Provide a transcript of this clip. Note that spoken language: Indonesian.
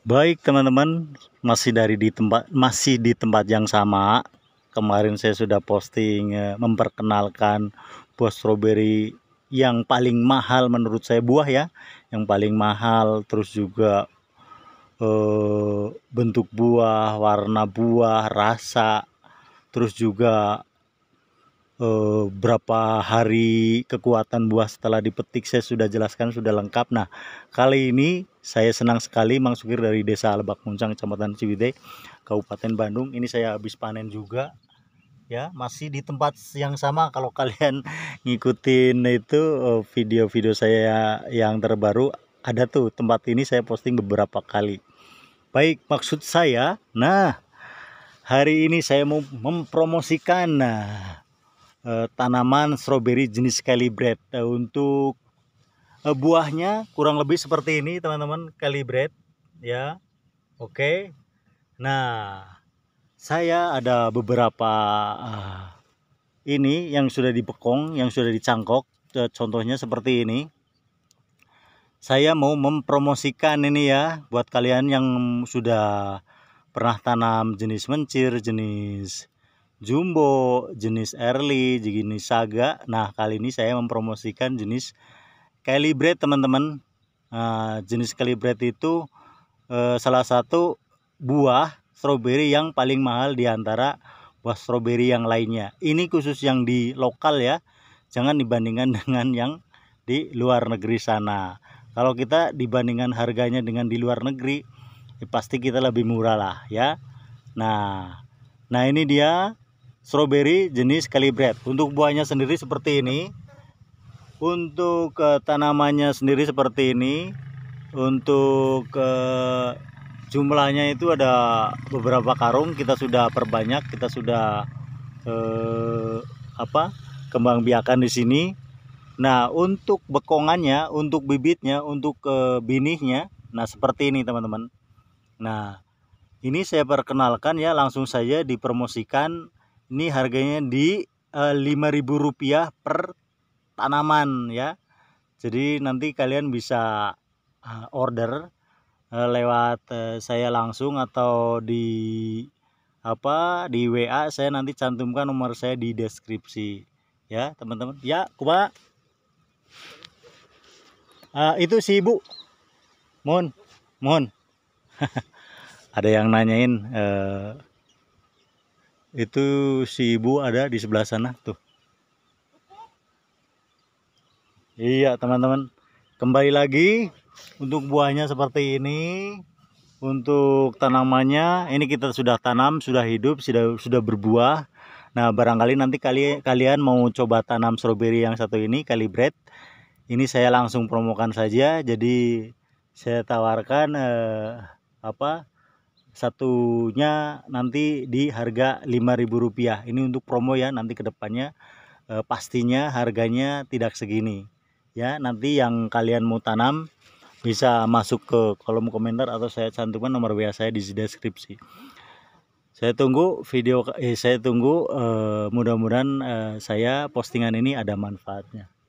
Baik teman-teman, masih dari di tempat masih di tempat yang sama. Kemarin saya sudah posting eh, memperkenalkan buah stroberi yang paling mahal menurut saya buah ya, yang paling mahal terus juga eh, bentuk buah, warna buah, rasa, terus juga Eh, berapa hari kekuatan buah setelah dipetik saya sudah jelaskan sudah lengkap. Nah, kali ini saya senang sekali Mang Sukir dari Desa Lebak Muncang, Kecamatan Ciwide Kabupaten Bandung. Ini saya habis panen juga ya masih di tempat yang sama kalau kalian ngikutin itu eh, video-video saya yang terbaru ada tuh tempat ini saya posting beberapa kali baik maksud saya nah hari ini saya mau mempromosikan nah Eh, tanaman stroberi jenis calibret eh, untuk eh, buahnya kurang lebih seperti ini teman-teman calibret ya oke okay. nah saya ada beberapa eh, ini yang sudah dipekong yang sudah dicangkok eh, contohnya seperti ini saya mau mempromosikan ini ya buat kalian yang sudah pernah tanam jenis mencir, jenis jumbo, jenis early, jenis saga. Nah, kali ini saya mempromosikan jenis calibrate, teman-teman. Uh, jenis calibrate itu uh, salah satu buah stroberi yang paling mahal di antara buah stroberi yang lainnya. Ini khusus yang di lokal ya. Jangan dibandingkan dengan yang di luar negeri sana. Kalau kita dibandingkan harganya dengan di luar negeri, ya pasti kita lebih murah lah ya. Nah, nah ini dia strawberry jenis kalibret. Untuk buahnya sendiri seperti ini. Untuk uh, tanamannya sendiri seperti ini. Untuk uh, jumlahnya itu ada beberapa karung kita sudah perbanyak, kita sudah uh, apa? kembang biakan di sini. Nah, untuk bekongannya, untuk bibitnya, untuk uh, binihnya, nah seperti ini teman-teman. Nah, ini saya perkenalkan ya langsung saja dipromosikan ini harganya di eh, lima ribu rupiah per tanaman ya jadi nanti kalian bisa eh, order eh, lewat saya langsung atau di apa di WA saya nanti cantumkan nomor saya di deskripsi ya teman-teman ya kuba uh, itu si ibu mohon mohon ada yang nanyain uh, itu si ibu ada di sebelah sana tuh iya teman-teman kembali lagi untuk buahnya seperti ini untuk tanamannya ini kita sudah tanam sudah hidup sudah sudah berbuah nah barangkali nanti kali, kalian mau coba tanam stroberi yang satu ini kalibret ini saya langsung promokan saja jadi saya tawarkan eh, apa satunya nanti di harga Rp5.000 ini untuk promo ya nanti kedepannya e, eh, pastinya harganya tidak segini ya nanti yang kalian mau tanam bisa masuk ke kolom komentar atau saya cantumkan nomor WA saya di deskripsi saya tunggu video eh, saya tunggu e, mudah-mudahan e, saya postingan ini ada manfaatnya